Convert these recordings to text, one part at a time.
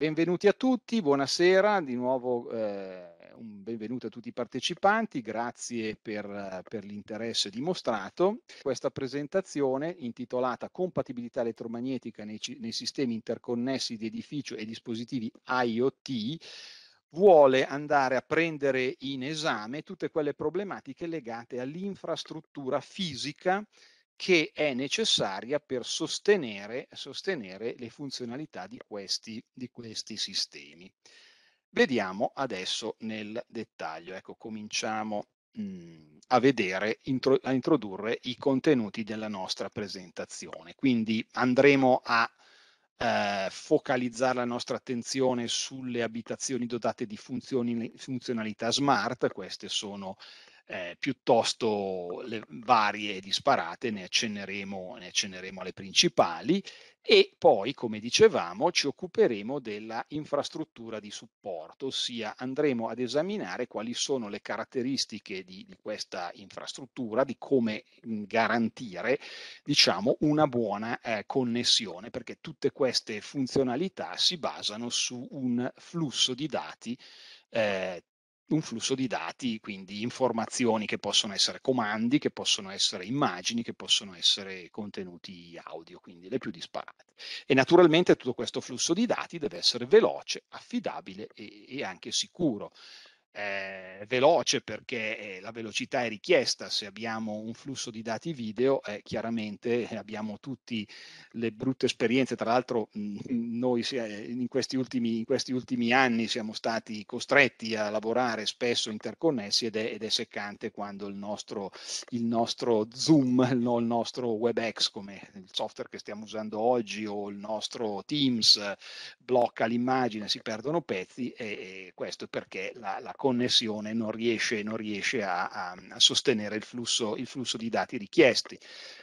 Benvenuti a tutti, buonasera, di nuovo eh, un benvenuto a tutti i partecipanti, grazie per, per l'interesse dimostrato. Questa presentazione intitolata Compatibilità elettromagnetica nei, nei sistemi interconnessi di edificio e dispositivi IoT vuole andare a prendere in esame tutte quelle problematiche legate all'infrastruttura fisica che è necessaria per sostenere, sostenere le funzionalità di questi, di questi, sistemi. Vediamo adesso nel dettaglio, ecco, cominciamo mh, mm, a vedere, intro, a introdurre i contenuti della nostra presentazione. Quindi andremo a eh, focalizzare la nostra attenzione sulle abitazioni dotate di funzioni, funzionalità smart, queste sono eh, piuttosto le varie disparate, ne accenneremo, ne accenneremo alle principali e poi, come dicevamo, ci occuperemo della infrastruttura di supporto, ossia andremo ad esaminare quali sono le caratteristiche di, di questa infrastruttura, di come mm, garantire, diciamo, una buona eh, connessione, perché tutte queste funzionalità si basano su un flusso di dati eh, un flusso di dati, quindi informazioni che possono essere comandi, che possono essere immagini, che possono essere contenuti audio, quindi le più disparate. E naturalmente tutto questo flusso di dati deve essere veloce, affidabile e, e anche sicuro eh, veloce perché eh, la velocità è richiesta, se abbiamo un flusso di dati video eh, chiaramente eh, abbiamo tutte le brutte esperienze, tra l'altro mh, mm, noi eh, in questi, ultimi, in, questi ultimi, anni siamo stati costretti a lavorare spesso interconnessi ed è, ed è seccante quando il nostro, il nostro Zoom, no, il nostro WebEx come il software che stiamo usando oggi o il nostro Teams eh, blocca l'immagine, si perdono pezzi e, e questo è perché la, la connessione non riesce, non riesce a, a, a, sostenere il flusso, il flusso di dati richiesti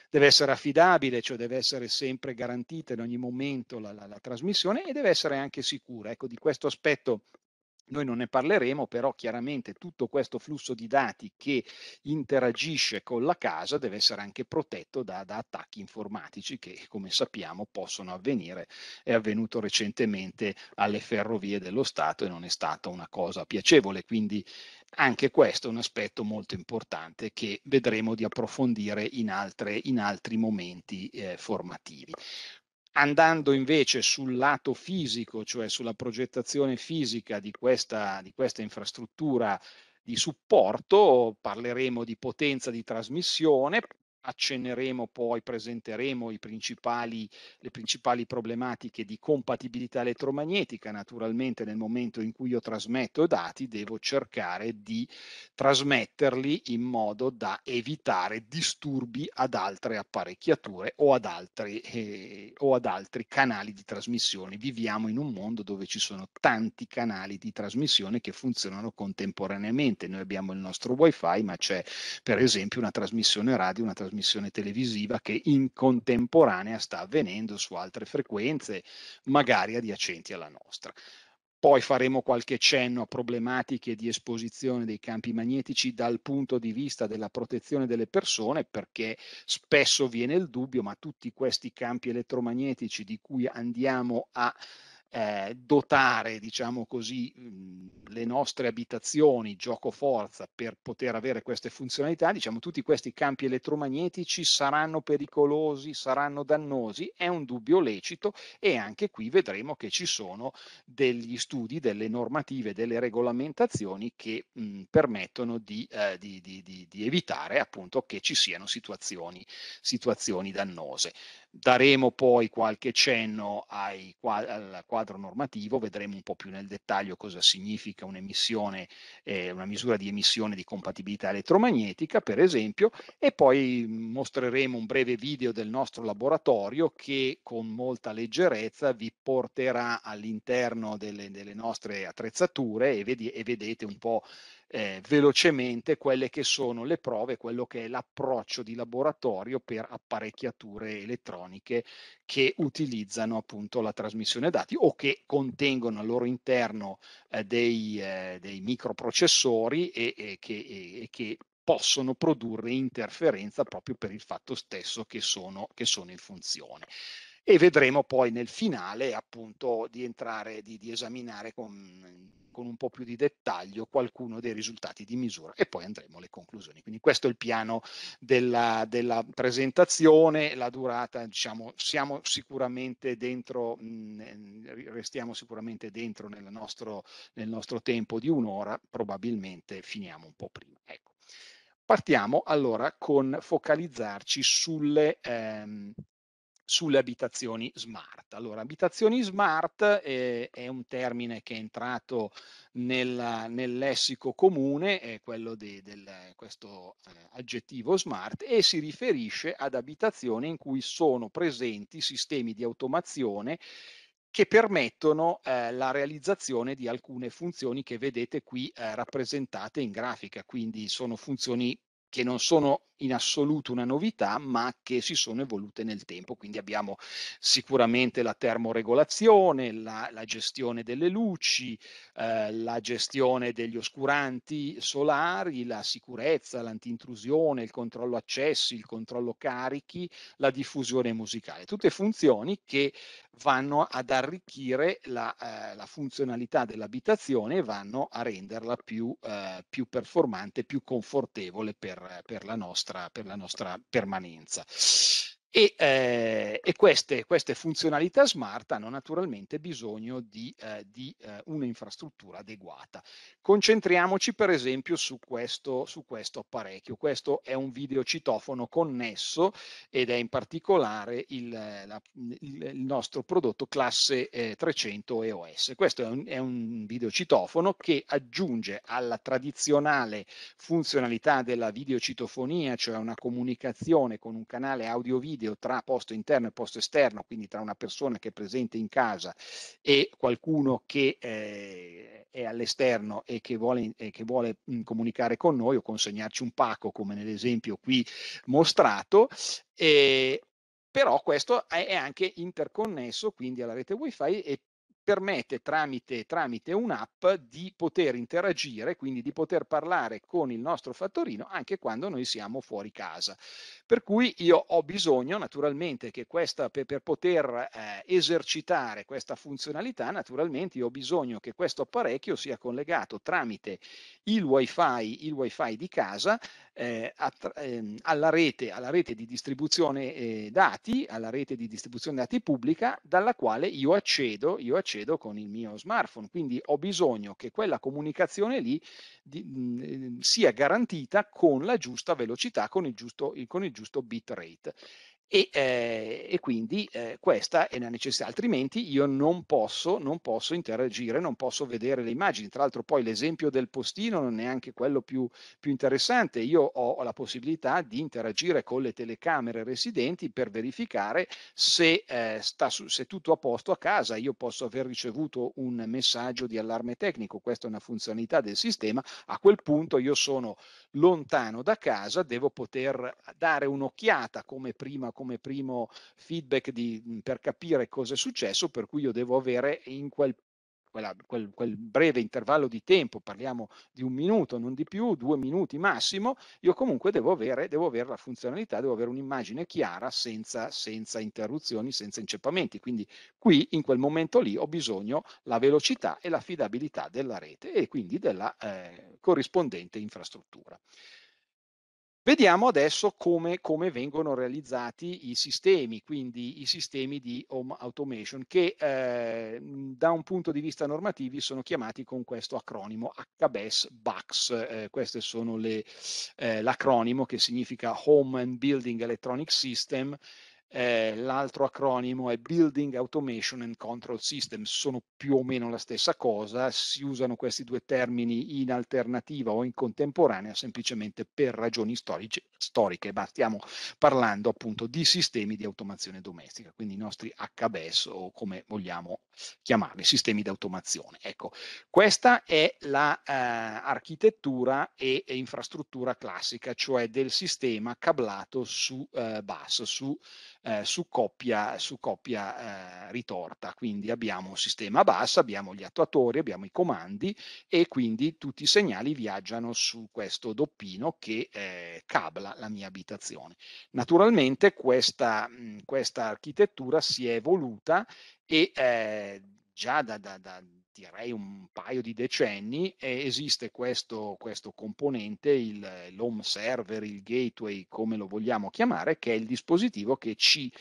deve essere affidabile, cioè deve essere sempre garantita in ogni momento la, la, la, trasmissione e deve essere anche sicura. Ecco, di questo aspetto noi non ne parleremo, però chiaramente tutto questo flusso di dati che interagisce con la casa deve essere anche protetto da, da attacchi informatici che, come sappiamo, possono avvenire. È avvenuto recentemente alle ferrovie dello Stato e non è stata una cosa piacevole, quindi anche questo è un aspetto molto importante che vedremo di approfondire in, altre, in altri momenti eh, formativi. Andando invece sul lato fisico, cioè sulla progettazione fisica di questa, di questa infrastruttura di supporto, parleremo di potenza di trasmissione, accenneremo poi, presenteremo principali, le principali problematiche di compatibilità elettromagnetica. Naturalmente nel momento in cui io trasmetto dati devo cercare di trasmetterli in modo da evitare disturbi ad altre apparecchiature o ad altri, eh, o ad altri canali di trasmissione. Viviamo in un mondo dove ci sono tanti canali di trasmissione che funzionano contemporaneamente. Noi abbiamo il nostro wifi ma c'è per esempio una trasmissione radio, una trasmissione trasmissione televisiva che in contemporanea sta avvenendo su altre frequenze, magari adiacenti alla nostra. Poi faremo qualche cenno a problematiche di esposizione dei campi magnetici dal punto di vista della protezione delle persone, perché spesso viene il dubbio, ma tutti questi campi elettromagnetici di cui andiamo a eh, dotare, diciamo così, mh, le nostre abitazioni, gioco forza, per poter avere queste funzionalità, diciamo tutti questi campi elettromagnetici saranno pericolosi, saranno dannosi, è un dubbio lecito e anche qui vedremo che ci sono degli studi, delle normative, delle regolamentazioni che mh, permettono di, eh, di, di, di, evitare appunto che ci siano situazioni, situazioni dannose daremo poi qualche cenno ai, al quadro normativo, vedremo un po' più nel dettaglio cosa significa un'emissione, eh, una misura di emissione di compatibilità elettromagnetica, per esempio, e poi mm, mostreremo un breve video del nostro laboratorio che con molta leggerezza vi porterà all'interno delle, delle nostre attrezzature e, vedi, e vedete un po' eh, velocemente quelle che sono le prove, quello che è l'approccio di laboratorio per apparecchiature elettroniche che utilizzano appunto la trasmissione dati o che contengono al loro interno eh, dei, eh, dei, microprocessori e, e che, e, e che possono produrre interferenza proprio per il fatto stesso che sono, che sono in funzione. E vedremo poi nel finale appunto di entrare, di, di esaminare con con un po' più di dettaglio qualcuno dei risultati di misura e poi andremo alle conclusioni. Quindi questo è il piano della, della presentazione, la durata, diciamo, siamo sicuramente dentro, mm, eh, restiamo sicuramente dentro nel nostro, nel nostro tempo di un'ora, probabilmente finiamo un po' prima. Ecco. Partiamo allora con focalizzarci sulle, ehm, sulle abitazioni smart. Allora, abitazioni smart eh, è un termine che è entrato nel, nel lessico comune, è quello di questo eh, aggettivo smart e si riferisce ad abitazioni in cui sono presenti sistemi di automazione che permettono eh, la realizzazione di alcune funzioni che vedete qui eh, rappresentate in grafica, quindi sono funzioni che non sono in assoluto una novità, ma che si sono evolute nel tempo. Quindi abbiamo sicuramente la termoregolazione, la, la gestione delle luci, eh, la gestione degli oscuranti solari, la sicurezza, l'antintrusione, il controllo accessi, il controllo carichi, la diffusione musicale. Tutte funzioni che vanno ad arricchire la, eh, la funzionalità dell'abitazione e vanno a renderla più, eh, più performante, più confortevole per, per la nostra nostra, per la nostra permanenza e, eh, e queste, queste, funzionalità smart hanno naturalmente bisogno di, eh, di eh, un'infrastruttura adeguata. Concentriamoci per esempio su questo, su questo apparecchio. Questo è un videocitofono connesso ed è in particolare il, la, il nostro prodotto classe 300 eh, EOS. Questo è un, è un videocitofono che aggiunge alla tradizionale funzionalità della videocitofonia, cioè una comunicazione con un canale audio-video video tra posto interno e posto esterno, quindi tra una persona che è presente in casa e qualcuno che eh, è all'esterno e che vuole, eh, che vuole mh, comunicare con noi o consegnarci un pacco, come nell'esempio qui mostrato. E, eh, però questo è anche interconnesso quindi alla rete wifi e permette tramite, tramite un'app di poter interagire, quindi di poter parlare con il nostro fattorino anche quando noi siamo fuori casa. Per cui io ho bisogno naturalmente che questa, per, per poter eh, esercitare questa funzionalità, naturalmente io ho bisogno che questo apparecchio sia collegato tramite il wifi, il wifi di casa eh, ehm, alla, rete, alla, rete, di distribuzione eh, dati, alla rete di distribuzione dati pubblica, dalla quale io accedo, io accedo con il mio smartphone. Quindi ho bisogno che quella comunicazione lì di, mh, mhmm, sia garantita con la giusta velocità, con il giusto, con il giusto bitrate. E, eh, e quindi eh, questa è la necessità, altrimenti io non posso, non posso interagire, non posso vedere le immagini. Tra l'altro poi l'esempio del postino non è anche quello più, più interessante. Io ho la possibilità di interagire con le telecamere residenti per verificare se, eh, sta su, se tutto a posto a casa. Io posso aver ricevuto un messaggio di allarme tecnico, questa è una funzionalità del sistema. A quel punto io sono lontano da casa, devo poter dare un'occhiata come prima come primo feedback di, mhmm, per capire cosa è successo, per cui io devo avere in quel quella, quel, quel, breve intervallo di tempo, parliamo di un minuto, non di più, due minuti massimo, io comunque devo avere, devo avere la funzionalità, devo avere un'immagine chiara senza, senza, interruzioni, senza inceppamenti. Quindi qui in quel momento lì ho bisogno la velocità e l'affidabilità della rete e quindi della eh, corrispondente infrastruttura. Vediamo adesso come, come, vengono realizzati i sistemi, quindi i sistemi di home automation che eh, da un punto di vista normativi sono chiamati con questo acronimo HBS BACS. Eh, questo è eh, l'acronimo che significa Home and Building Electronic System eh, l'altro acronimo è Building Automation and Control System, sono più o meno la stessa cosa, si usano questi due termini in alternativa o in contemporanea semplicemente per ragioni storiche, storiche ma stiamo parlando appunto di sistemi di automazione domestica, quindi i nostri HBS o come vogliamo chiamarli, sistemi di automazione. Ecco, questa è l'architettura eh, e, e, infrastruttura classica, cioè del sistema cablato su eh, bus, su eh, su coppia, su coppia eh, ritorta. Quindi abbiamo un sistema a bassa, abbiamo gli attuatori, abbiamo i comandi e quindi tutti i segnali viaggiano su questo doppino che eh, cabla la mia abitazione. Naturalmente questa, questa architettura si è evoluta e eh, già da, da, da direi un paio di decenni, esiste questo, questo componente, il, l'home server, il gateway, come lo vogliamo chiamare, che è il dispositivo che ci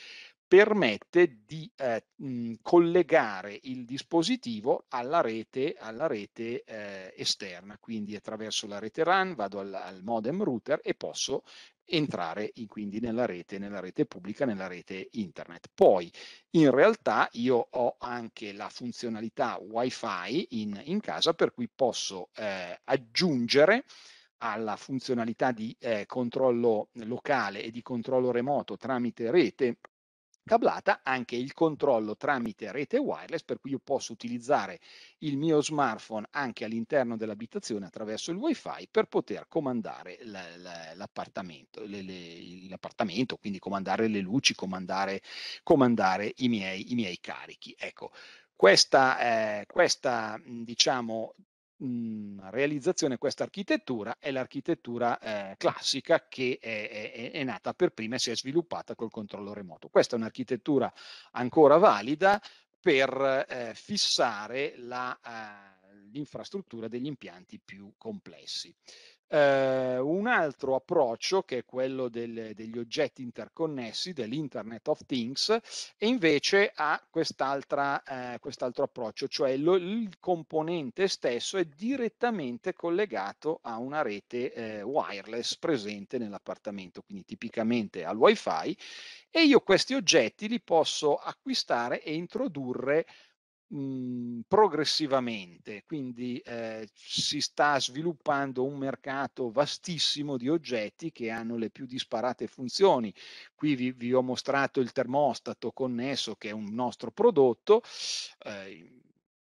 permette di eh, mh, collegare il dispositivo alla rete, alla rete eh, esterna, quindi attraverso la rete RAN vado al, al modem router e posso entrare in, quindi nella rete, nella rete pubblica, nella rete internet. Poi in realtà io ho anche la funzionalità wifi in, in casa per cui posso eh, aggiungere alla funzionalità di eh, controllo locale e di controllo remoto tramite rete cablata anche il controllo tramite rete wireless, per cui io posso utilizzare il mio smartphone anche all'interno dell'abitazione attraverso il wifi per poter comandare l'appartamento, l'appartamento quindi comandare le luci, comandare, comandare i, miei, i miei carichi. Ecco, questa, eh, questa diciamo, mh, mhmm, realizzazione questa architettura è l'architettura eh, classica che è, è, è, nata per prima e si è sviluppata col controllo remoto. Questa è un'architettura ancora valida per eh, fissare la, eh, l'infrastruttura degli impianti più complessi. Eh, un altro approccio, che è quello del, degli oggetti interconnessi, dell'Internet of Things, e invece ha eh, quest'altro eh, quest approccio, cioè lo, il componente stesso è direttamente collegato a una rete eh, wireless presente nell'appartamento, quindi tipicamente al wifi, e io questi oggetti li posso acquistare e introdurre Mhmm, progressivamente, quindi eh, si sta sviluppando un mercato vastissimo di oggetti che hanno le più disparate funzioni. Qui vi, vi ho mostrato il termostato connesso che è un nostro prodotto. Eh,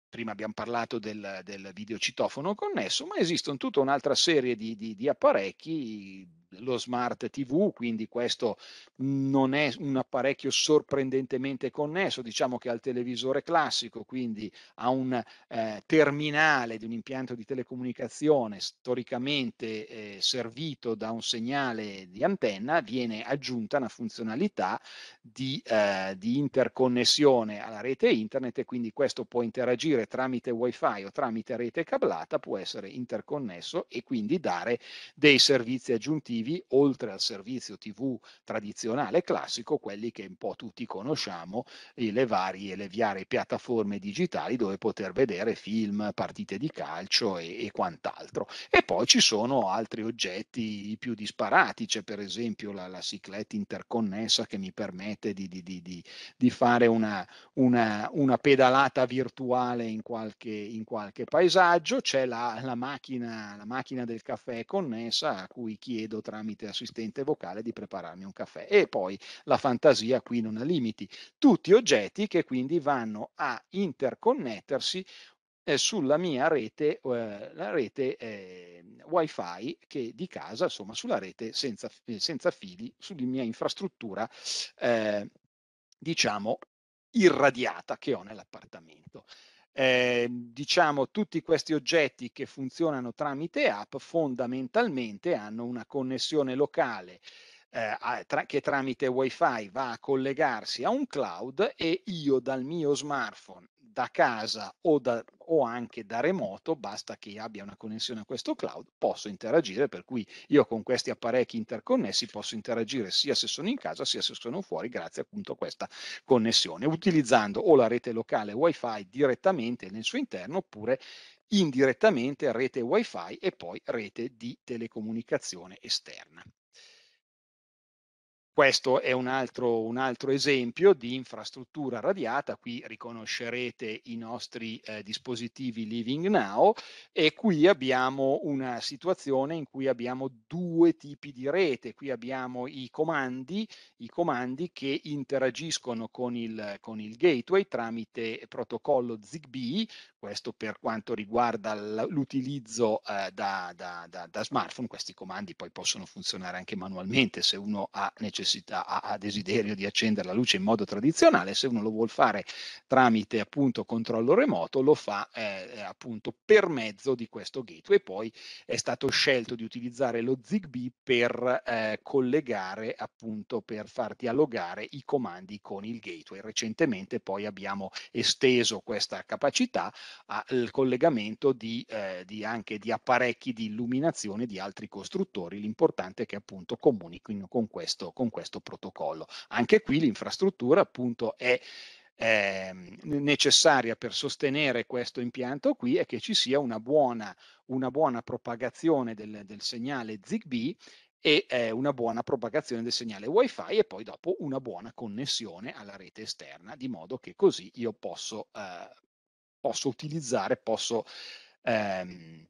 prima abbiamo parlato del, del videocitofono connesso, ma esistono tutta un'altra serie di, di, di apparecchi lo smart TV, quindi questo non è un apparecchio sorprendentemente connesso, diciamo che al televisore classico, quindi a un eh, terminale di un impianto di telecomunicazione storicamente eh, servito da un segnale di antenna, viene aggiunta una funzionalità di, eh, di interconnessione alla rete internet e quindi questo può interagire tramite wifi o tramite rete cablata, può essere interconnesso e quindi dare dei servizi aggiuntivi televisivi, oltre al servizio TV tradizionale classico, quelli che un po' tutti conosciamo, le varie, le varie piattaforme digitali dove poter vedere film, partite di calcio e, e quant'altro. E poi ci sono altri oggetti più disparati, c'è per esempio la, la cicletta interconnessa che mi permette di, di, di, di fare una, una, una, pedalata virtuale in qualche, in qualche paesaggio, c'è la, la, macchina, la macchina del caffè connessa a cui chiedo tra tramite assistente vocale di prepararmi un caffè. E poi la fantasia qui non ha limiti. Tutti oggetti che quindi vanno a interconnettersi eh, sulla mia rete, eh, la rete eh, wifi che di casa, insomma sulla rete senza, eh, senza fili, sulla mia infrastruttura eh, diciamo irradiata che ho nell'appartamento eh, diciamo tutti questi oggetti che funzionano tramite app fondamentalmente hanno una connessione locale eh, tra, che tramite wifi va a collegarsi a un cloud e io dal mio smartphone da casa o, da, o, anche da remoto, basta che abbia una connessione a questo cloud, posso interagire, per cui io con questi apparecchi interconnessi posso interagire sia se sono in casa sia se sono fuori grazie appunto a questa connessione, utilizzando o la rete locale wifi direttamente nel suo interno oppure indirettamente rete wifi e poi rete di telecomunicazione esterna. Questo è un altro, un altro, esempio di infrastruttura radiata, qui riconoscerete i nostri eh, dispositivi Living Now e qui abbiamo una situazione in cui abbiamo due tipi di rete, qui abbiamo i comandi, i comandi che interagiscono con il, con il gateway tramite protocollo ZigBee, questo per quanto riguarda l'utilizzo eh, da, da, da, da, smartphone, questi comandi poi possono funzionare anche manualmente se uno ha necessità, ha, ha, desiderio di accendere la luce in modo tradizionale, se uno lo vuole fare tramite appunto controllo remoto lo fa eh, eh, appunto per mezzo di questo gateway. Poi è stato scelto di utilizzare lo Zigbee per eh, collegare appunto per far dialogare i comandi con il gateway. Recentemente poi abbiamo esteso questa capacità al collegamento di, eh, di anche di apparecchi di illuminazione di altri costruttori. L'importante è che appunto comunichino con questo, con questo protocollo. Anche qui l'infrastruttura appunto è eh, necessaria per sostenere questo impianto qui è che ci sia una buona, una buona propagazione del, del segnale ZigBee e eh, una buona propagazione del segnale wifi e poi dopo una buona connessione alla rete esterna di modo che così io posso eh, posso utilizzare, posso ehm,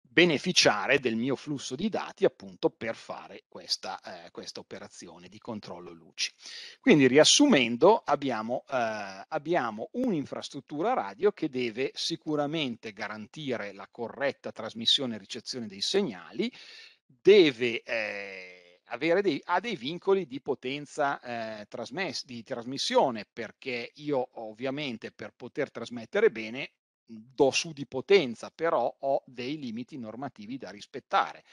beneficiare del mio flusso di dati appunto per fare questa, eh, questa operazione di controllo luci. Quindi riassumendo abbiamo, eh, abbiamo un'infrastruttura radio che deve sicuramente garantire la corretta trasmissione e ricezione dei segnali, deve eh, dei, ha dei vincoli di potenza eh, trasmess, di trasmissione, perché io ovviamente per poter trasmettere bene mm, do su di potenza, però ho dei limiti normativi da rispettare.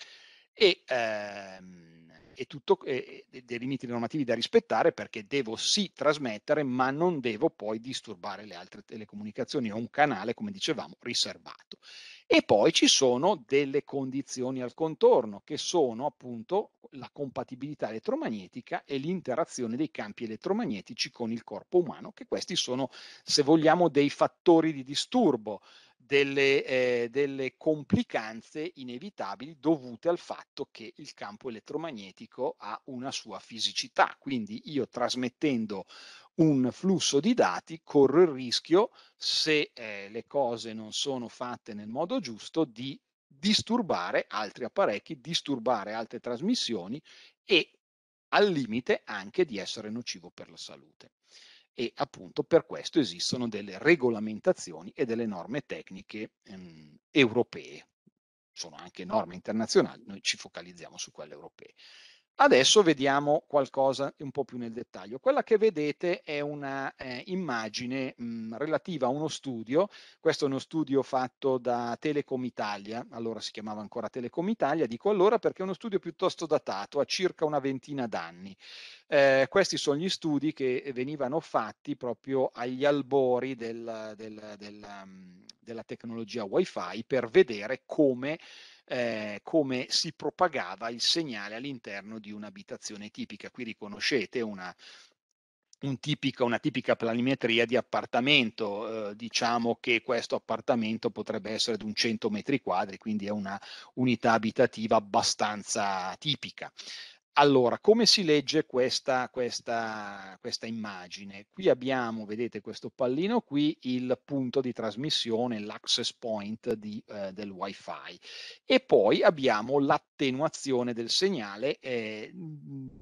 E ehm, e, tutto, e, dei limiti normativi da rispettare perché devo sì trasmettere ma non devo poi disturbare le altre telecomunicazioni, ho un canale come dicevamo riservato. E poi ci sono delle condizioni al contorno che sono appunto la compatibilità elettromagnetica e l'interazione dei campi elettromagnetici con il corpo umano che questi sono se vogliamo dei fattori di disturbo delle, eh, delle, complicanze inevitabili dovute al fatto che il campo elettromagnetico ha una sua fisicità. Quindi io trasmettendo un flusso di dati corro il rischio, se eh, le cose non sono fatte nel modo giusto, di disturbare altri apparecchi, disturbare altre trasmissioni e al limite anche di essere nocivo per la salute e appunto per questo esistono delle regolamentazioni e delle norme tecniche ehm, europee. Sono anche norme internazionali, noi ci focalizziamo su quelle europee. Adesso vediamo qualcosa un po' più nel dettaglio. Quella che vedete è una eh, immagine mh, mm, relativa a uno studio, questo è uno studio fatto da Telecom Italia, allora si chiamava ancora Telecom Italia, dico allora perché è uno studio piuttosto datato, ha circa una ventina d'anni. Eh, questi sono gli studi che venivano fatti proprio agli albori del, del, del, mm, della tecnologia wifi per vedere come eh, come si propagava il segnale all'interno di un'abitazione tipica. Qui riconoscete una, un tipico, una tipica planimetria di appartamento, eh, diciamo che questo appartamento potrebbe essere di un 100 metri quadri, quindi è una unità abitativa abbastanza tipica. Allora, come si legge questa, questa, questa, immagine? Qui abbiamo, vedete questo pallino qui, il punto di trasmissione, l'access point di, eh, del wifi e poi abbiamo l'attenuazione del segnale eh,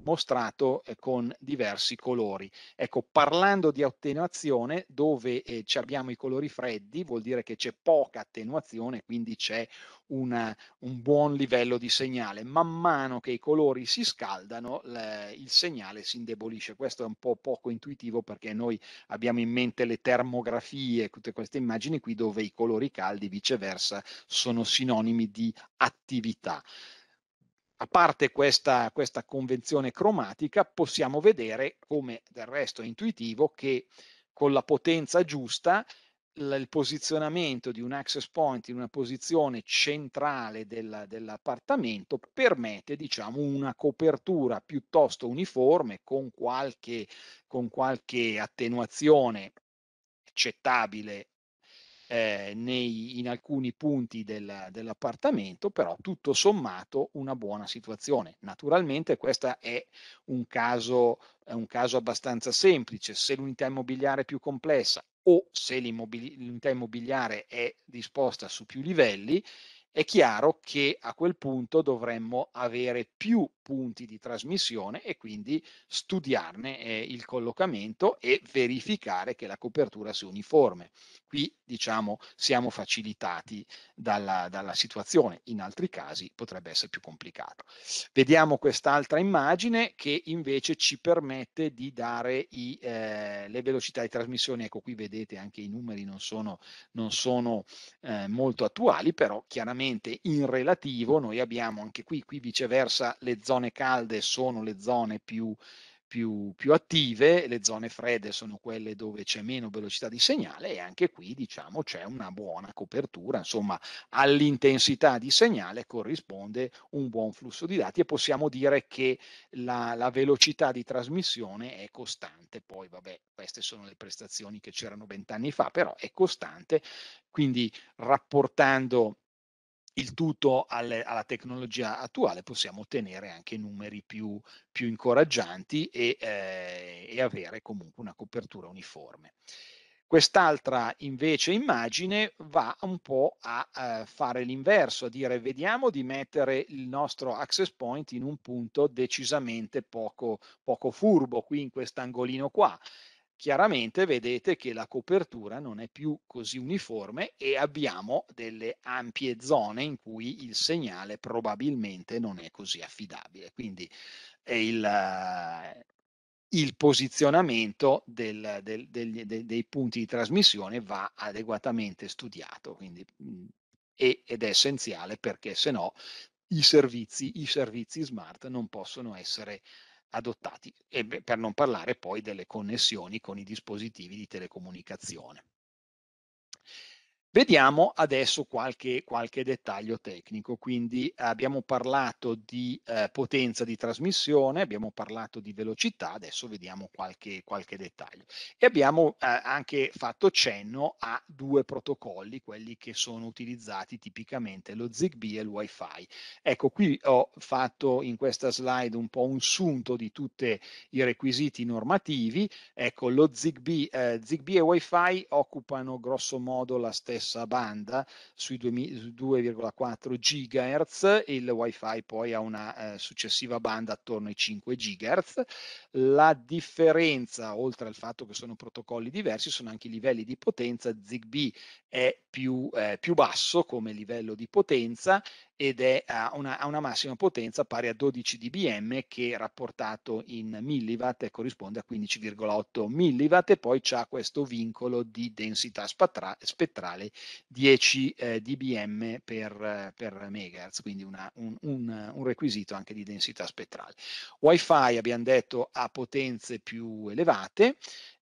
mostrato eh, con diversi colori. Ecco, parlando di attenuazione, dove eh, abbiamo i colori freddi vuol dire che c'è poca attenuazione, quindi c'è un buon livello di segnale. Man mano che i colori si scalano, scaldano, le, il segnale si indebolisce. Questo è un po' poco intuitivo perché noi abbiamo in mente le termografie, tutte queste immagini qui dove i colori caldi viceversa sono sinonimi di attività a parte questa, questa, convenzione cromatica, possiamo vedere, come del resto è intuitivo, che con la potenza giusta il posizionamento di un access point in una posizione centrale della, dell'appartamento permette diciamo, una copertura piuttosto uniforme con qualche, con qualche attenuazione accettabile eh, nei, in alcuni punti del, dell'appartamento, però tutto sommato una buona situazione. Naturalmente questo è un caso, è un caso abbastanza semplice, se l'unità immobiliare è più complessa o se l'unità immobiliare è disposta su più livelli, è chiaro che a quel punto dovremmo avere più punti di trasmissione e quindi studiarne eh, il collocamento e verificare che la copertura sia uniforme. Qui diciamo siamo facilitati dalla, dalla situazione, in altri casi potrebbe essere più complicato. Vediamo quest'altra immagine che invece ci permette di dare i, eh, le velocità di trasmissione, ecco qui vedete anche i numeri non sono, non sono eh, molto attuali, però chiaramente in relativo noi abbiamo anche qui, qui viceversa le zone zone calde sono le zone più, più, più, attive, le zone fredde sono quelle dove c'è meno velocità di segnale e anche qui diciamo c'è una buona copertura, insomma all'intensità di segnale corrisponde un buon flusso di dati e possiamo dire che la, la velocità di trasmissione è costante, poi vabbè queste sono le prestazioni che c'erano vent'anni fa, però è costante, quindi rapportando il tutto alle, alla tecnologia attuale, possiamo ottenere anche numeri più, più incoraggianti e, eh, e avere comunque una copertura uniforme. Quest'altra invece immagine va un po' a, a eh, fare l'inverso, a dire vediamo di mettere il nostro access point in un punto decisamente poco, poco furbo, qui in quest'angolino qua chiaramente vedete che la copertura non è più così uniforme e abbiamo delle ampie zone in cui il segnale probabilmente non è così affidabile. Quindi il, il posizionamento del, del, del, dei punti di trasmissione va adeguatamente studiato quindi, ed è essenziale perché se no i servizi, i servizi smart non possono essere adottati e per non parlare poi delle connessioni con i dispositivi di telecomunicazione. Vediamo adesso qualche, qualche, dettaglio tecnico, quindi eh, abbiamo parlato di eh, potenza di trasmissione, abbiamo parlato di velocità, adesso vediamo qualche, qualche dettaglio. E abbiamo eh, anche fatto cenno a due protocolli, quelli che sono utilizzati tipicamente, lo ZigBee e il Wi-Fi. Ecco, qui ho fatto in questa slide un po' un sunto di tutti i requisiti normativi. Ecco, lo ZigBee, eh, ZigBee e Wi-Fi occupano grosso modo la stessa stessa banda sui 2,4 GHz e il wifi poi ha una eh, successiva banda attorno ai 5 GHz. La differenza, oltre al fatto che sono protocolli diversi, sono anche i livelli di potenza. ZigBee è più, eh, più basso come livello di potenza ed è a una, a una, massima potenza pari a 12 dBm che rapportato in milliwatt corrisponde a 15,8 milliwatt e poi c'è questo vincolo di densità spatra, spettrale 10 eh, dBm per, per megahertz, quindi una, un, un, un, requisito anche di densità spettrale. Wi-Fi abbiamo detto ha potenze più elevate,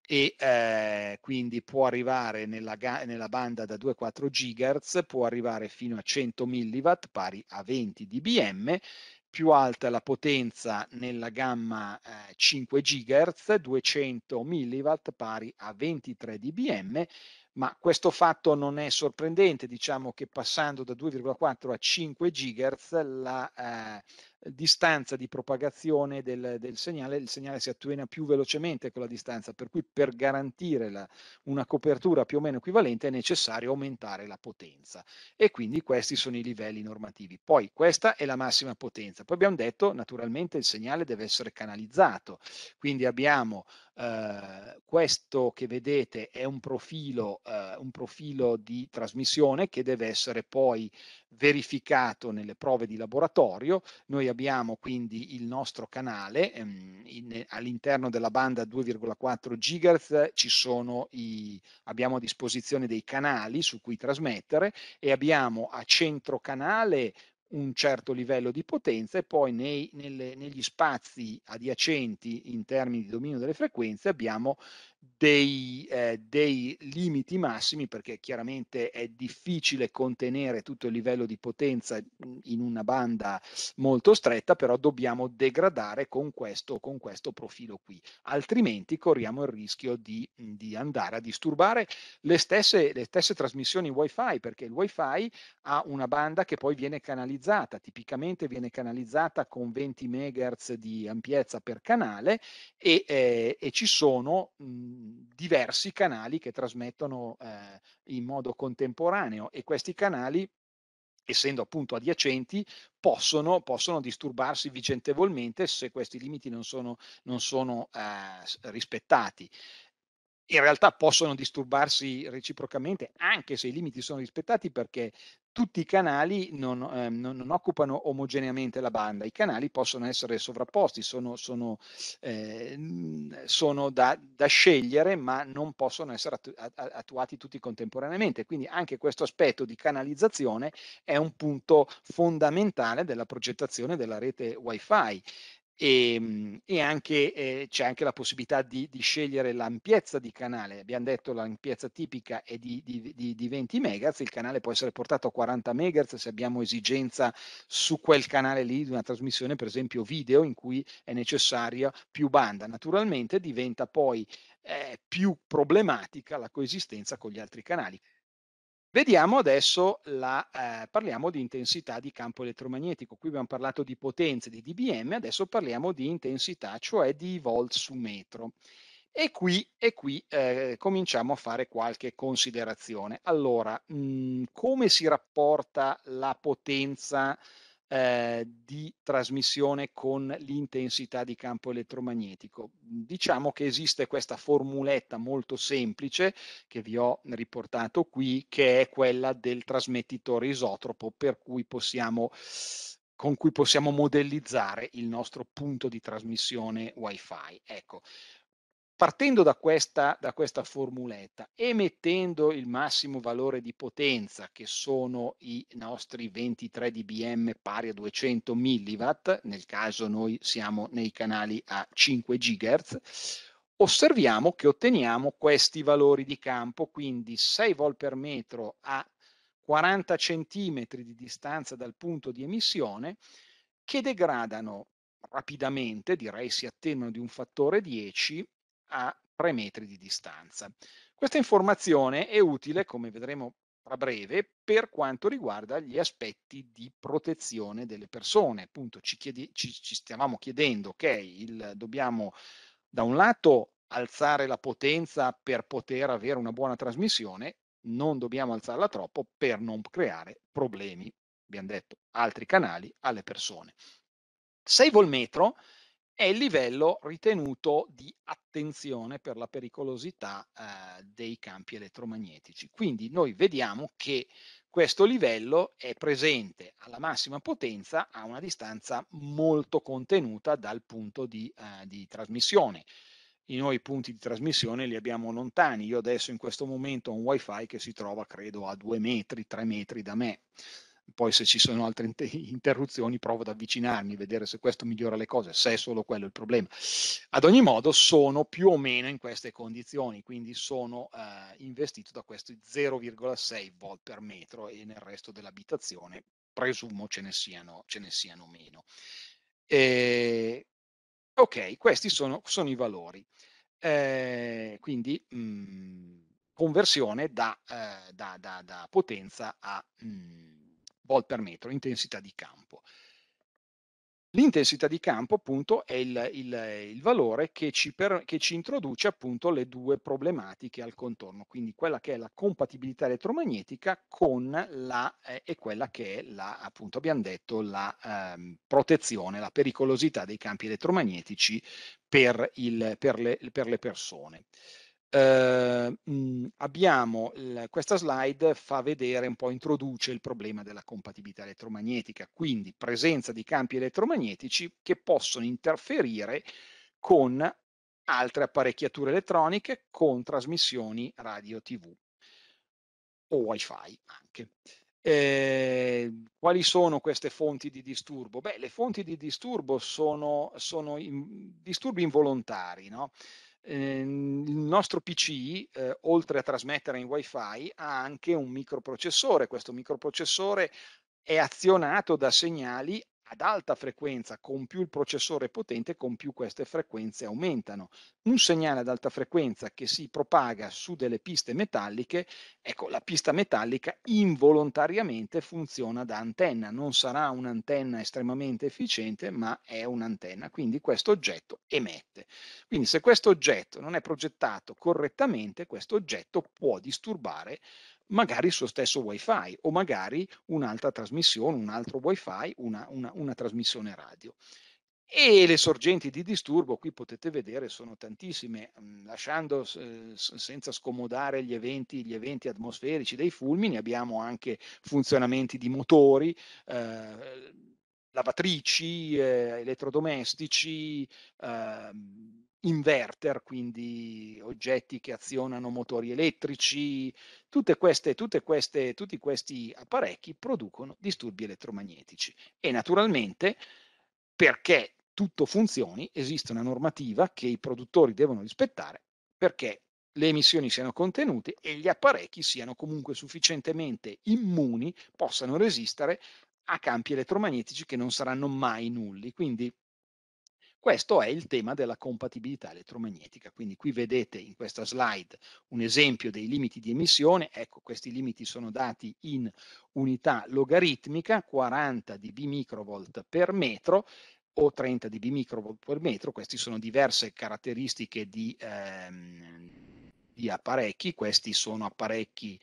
e eh, quindi può arrivare nella, nella banda da 2,4 GHz, può arrivare fino a 100 mW pari a 20 dBm, più alta la potenza nella gamma eh, 5 GHz, 200 mW pari a 23 dBm, ma questo fatto non è sorprendente, diciamo che passando da 2,4 a 5 GHz la eh, distanza di propagazione del, del, segnale, il segnale si attuena più velocemente con la distanza, per cui per garantire la, una copertura più o meno equivalente è necessario aumentare la potenza e quindi questi sono i livelli normativi. Poi questa è la massima potenza, poi abbiamo detto naturalmente il segnale deve essere canalizzato, quindi abbiamo eh, questo che vedete è un profilo, eh, un profilo di trasmissione che deve essere poi verificato nelle prove di laboratorio. Noi abbiamo quindi il nostro canale, ehm, in, all'interno della banda 2,4 GHz ci sono i, abbiamo a disposizione dei canali su cui trasmettere e abbiamo a centro canale un certo livello di potenza e poi nei, nelle, negli spazi adiacenti in termini di dominio delle frequenze abbiamo dei, eh, dei, limiti massimi perché chiaramente è difficile contenere tutto il livello di potenza in una banda molto stretta, però dobbiamo degradare con questo, con questo profilo qui, altrimenti corriamo il rischio di, di andare a disturbare le stesse, le stesse trasmissioni wifi perché il wifi ha una banda che poi viene canalizzata, tipicamente viene canalizzata con 20 MHz di ampiezza per canale e, eh, e ci sono... Mh, Mhmm, diversi canali che trasmettono eh, in modo contemporaneo e questi canali essendo appunto adiacenti, possono, possono, disturbarsi vicendevolmente se questi limiti non sono, non sono eh, rispettati. In realtà possono disturbarsi reciprocamente anche se i limiti sono rispettati perché tutti i canali non, eh, non, non, occupano omogeneamente la banda, i canali possono essere sovrapposti, sono, sono, eh, sono da, da, scegliere ma non possono essere attuati tutti contemporaneamente, quindi anche questo aspetto di canalizzazione è un punto fondamentale della progettazione della rete Wi-Fi e, ehm, e anche, eh, c'è anche la possibilità di, di, scegliere l'ampiezza di canale. Abbiamo detto che l'ampiezza tipica è di, di, di 20 MHz, il canale può essere portato a 40 MHz se abbiamo esigenza su quel canale lì di una trasmissione, per esempio video, in cui è necessaria più banda. Naturalmente diventa poi eh, più problematica la coesistenza con gli altri canali. Vediamo adesso, la, eh, parliamo di intensità di campo elettromagnetico, qui abbiamo parlato di potenze di dBm, adesso parliamo di intensità, cioè di volt su metro. E qui, e qui eh, cominciamo a fare qualche considerazione. Allora, mh, mm, come si rapporta la potenza eh, di trasmissione con l'intensità di campo elettromagnetico. Diciamo che esiste questa formuletta molto semplice che vi ho riportato qui, che è quella del trasmettitore isotropo cui possiamo, con cui possiamo modellizzare il nostro punto di trasmissione wifi. Ecco, Partendo da questa, da questa formuletta e mettendo il massimo valore di potenza, che sono i nostri 23 dBm pari a 200 mW, nel caso noi siamo nei canali a 5 GHz, osserviamo che otteniamo questi valori di campo, quindi 6 volt per metro a 40 cm di distanza dal punto di emissione, che degradano rapidamente, direi si attenuano di un fattore 10, a 3 metri di distanza. Questa informazione è utile, come vedremo tra breve, per quanto riguarda gli aspetti di protezione delle persone. Appunto, ci, chiedi, ci, ci stavamo chiedendo ok, il, dobbiamo da un lato alzare la potenza per poter avere una buona trasmissione, non dobbiamo alzarla troppo per non creare problemi, abbiamo detto, altri canali alle persone. Se volmetro è il livello ritenuto di attenzione per la pericolosità eh, dei campi elettromagnetici. Quindi noi vediamo che questo livello è presente alla massima potenza a una distanza molto contenuta dal punto di, eh, di trasmissione. I noi punti di trasmissione li abbiamo lontani. Io adesso in questo momento ho un wifi che si trova credo a due metri, tre metri da me poi se ci sono altre interruzioni provo ad avvicinarmi, vedere se questo migliora le cose, se è solo quello il problema. Ad ogni modo sono più o meno in queste condizioni, quindi sono eh, investito da questi 0,6 volt per metro e nel resto dell'abitazione presumo ce ne siano, ce ne siano meno. E, ok, questi sono, sono i valori. Eh, quindi mh, mm, conversione da, eh, da, da, da, potenza a... Mh, mm, volt per metro, intensità di campo. L'intensità di campo appunto è il, il, il valore che ci, per, che ci, introduce appunto le due problematiche al contorno, quindi quella che è la compatibilità elettromagnetica con la, eh, e quella che è la, appunto abbiamo detto, la ehm, protezione, la pericolosità dei campi elettromagnetici per, il, per, le, per le persone eh, abbiamo questa slide fa vedere un po' introduce il problema della compatibilità elettromagnetica, quindi presenza di campi elettromagnetici che possono interferire con altre apparecchiature elettroniche con trasmissioni radio TV o wifi anche. Eh, quali sono queste fonti di disturbo? Beh, le fonti di disturbo sono, sono in, disturbi involontari, no? Eh, il nostro PC, eh, oltre a trasmettere in wifi, ha anche un microprocessore. Questo microprocessore è azionato da segnali ad alta frequenza, con più il processore è potente, con più queste frequenze aumentano. Un segnale ad alta frequenza che si propaga su delle piste metalliche, ecco, la pista metallica involontariamente funziona da antenna, non sarà un'antenna estremamente efficiente, ma è un'antenna, quindi questo oggetto emette. Quindi se questo oggetto non è progettato correttamente, questo oggetto può disturbare magari il suo stesso wifi o magari un'altra trasmissione, un altro wifi, una, una, una trasmissione radio. E le sorgenti di disturbo, qui potete vedere, sono tantissime, mm, lasciando eh, senza scomodare gli eventi, gli eventi, atmosferici dei fulmini, abbiamo anche funzionamenti di motori, eh, lavatrici, eh, elettrodomestici, ehm, inverter, quindi oggetti che azionano motori elettrici, queste, queste, tutti questi apparecchi producono disturbi elettromagnetici. E naturalmente, perché tutto funzioni, esiste una normativa che i produttori devono rispettare perché le emissioni siano contenute e gli apparecchi siano comunque sufficientemente immuni, possano resistere a campi elettromagnetici che non saranno mai nulli. Quindi questo è il tema della compatibilità elettromagnetica, quindi qui vedete in questa slide un esempio dei limiti di emissione, ecco questi limiti sono dati in unità logaritmica, 40 dB microvolt per metro, o 30 dB microvolt per metro, queste sono diverse caratteristiche di, ehm, di apparecchi, questi sono apparecchi